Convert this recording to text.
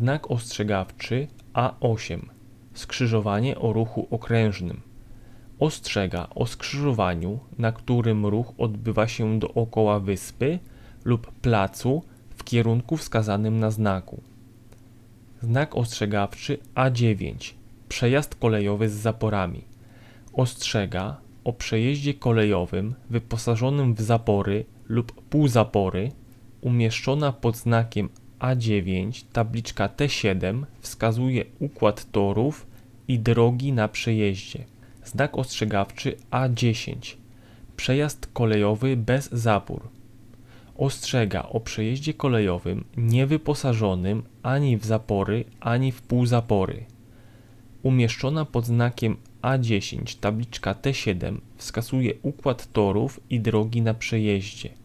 Znak ostrzegawczy A8. Skrzyżowanie o ruchu okrężnym. Ostrzega o skrzyżowaniu, na którym ruch odbywa się dookoła wyspy lub placu w kierunku wskazanym na znaku. Znak ostrzegawczy A9. Przejazd kolejowy z zaporami. Ostrzega o przejeździe kolejowym wyposażonym w zapory lub półzapory umieszczona pod znakiem a9, tabliczka T7 wskazuje układ torów i drogi na przejeździe. Znak ostrzegawczy A10. Przejazd kolejowy bez zapór. Ostrzega o przejeździe kolejowym niewyposażonym ani w zapory, ani w półzapory. Umieszczona pod znakiem A10 tabliczka T7 wskazuje układ torów i drogi na przejeździe.